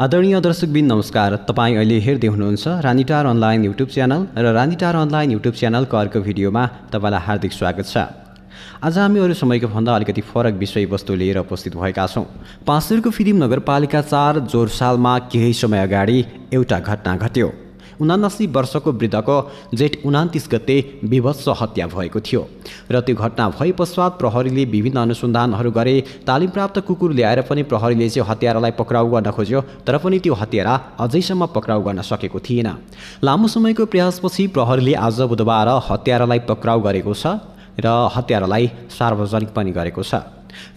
आदरणीय दर्शकबिन नमस्कार तपाईँ अहिले हेर्दै हुनुहुन्छ रानीटार अनलाइन युट्युब च्यानल र रानीटार अनलाइन युट्युब च्यानलको अर्को भिडियोमा तपाईँलाई हार्दिक स्वागत छ आज हामी अरू समयको भन्दा अलिकति फरक विषयवस्तु लिएर उपस्थित भएका छौँ पाँचुरको फिदिम नगरपालिका चार जोरसालमा केही समय अगाडि एउटा घटना घट्यो उनासी वर्षको वृद्धको जेठ उनातिस गते विभत्स हत्या भएको थियो र त्यो घटना भए पश्चात प्रहरीले विभिन्न अनुसन्धानहरू गरे तालिम प्राप्त कुकुर ल्याएर पनि प्रहरीले चाहिँ हत्यारालाई पक्राउ गर्न खोज्यो तर पनि त्यो हत्यारा अझैसम्म पक्राउ गर्न सकेको थिएन लामो समयको प्रयासपछि प्रहरीले आज बुधबार हत्यारालाई पक्राउ गरेको छ र हत्यारालाई सार्वजनिक पनि गरेको छ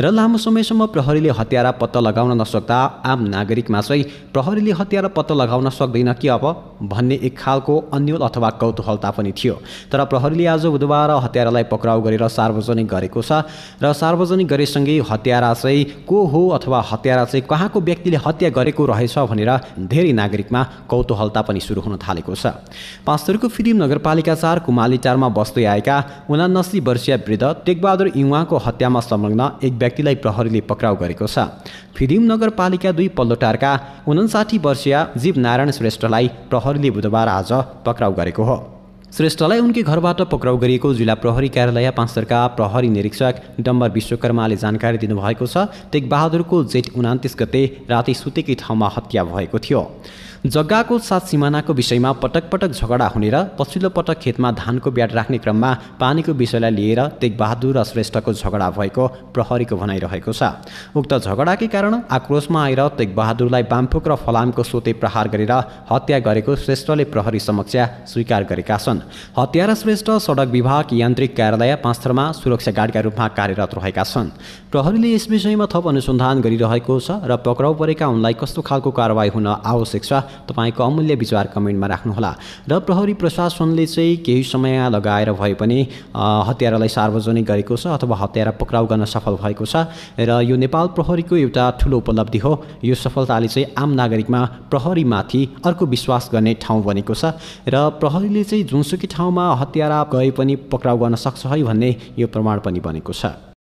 र लामो समयसम्म प्रहरीले हतियारा पत्ता लगाउन नसक्दा आम नागरिकमा चाहिँ प्रहरीले हतियारा पत्ता लगाउन सक्दैन कि अब भन्ने एक खालको अन्यल अथवा कौतूहलता पनि थियो तर प्रहरीले आज बुधबार हतियारालाई पक्राउ गरेर सार्वजनिक गरेको छ र सार्वजनिक गरेसँगै हतियारा चाहिँ को हो अथवा हतियारा चाहिँ कहाँको व्यक्तिले हत्या गरेको रहेछ भनेर धेरै नागरिकमा कौतूहलता पनि सुरु हुन थालेको छ पाँचतरको फिल्म नगरपालिका चार कुमाली चारमा बस्दै आएका उनासी वर्षीय वृद्ध टेकबहादुर युवाको हत्यामा संलग्न एक व्यक्तिलाई प्रहरीले पक्राउ गरेको छ फिदिम नगरपालिका दुई पल्लोटारका उन्साठी वर्षीय जीवनारायण श्रेष्ठलाई प्रहरीले बुधबार आज पक्राउ गरेको हो श्रेष्ठलाई उनकी घरबाट पक्राउ गरिएको जिल्ला प्रहरी कार्यालय पाँचतरका प्रहरी निरीक्षक डम्बर विश्वकर्माले जानकारी दिनुभएको छ टेकबहादुरको जेठ उनातिस गते राति सुतेकै ठाउँमा हत्या भएको थियो जग्गाको साथ सिमानाको विषयमा पटक पटक झगडा हुने र पछिल्लो पटक खेतमा धानको ब्याट राख्ने क्रममा पानीको विषयलाई लिएर बहादुर र श्रेष्ठको झगडा भएको प्रहरीको भनाइरहेको छ उक्त झगडाकै कारण आक्रोशमा आएर तेगबहादुरलाई बामफुक र फलामको सोते प्रहार गरेर हत्या गरेको श्रेष्ठले प्रहरी समक्ष स्वीकार गरेका छन् हत्या र श्रेष्ठ सडक विभाग यान्त्रिक कार्यालय पाँचथरमा सुरक्षा गार्डका रूपमा कार्यरत रहेका छन् प्रहरीले यस विषयमा थप अनुसन्धान गरिरहेको छ र पक्राउ परेका उनलाई कस्तो खालको कारवाही हुन आवश्यक छ तपाईँको अमूल्य विचार कमेन्टमा राख्नुहोला र प्रहरी प्रशासनले चाहिँ केही समय लगाएर भए पनि हत्यारालाई सार्वजनिक गरेको छ अथवा हत्यारा पक्राउ गर्न सफल भएको छ र यो नेपाल प्रहरीको एउटा ठुलो उपलब्धि हो यो सफलताले चाहिँ आम नागरिकमा प्रहरीमाथि अर्को विश्वास गर्ने ठाउँ बनेको छ र प्रहरीले चाहिँ जुनसुकै ठाउँमा हत्यारा गए पनि पक्राउ गर्न सक्छ है भन्ने यो प्रमाण पनि बनेको छ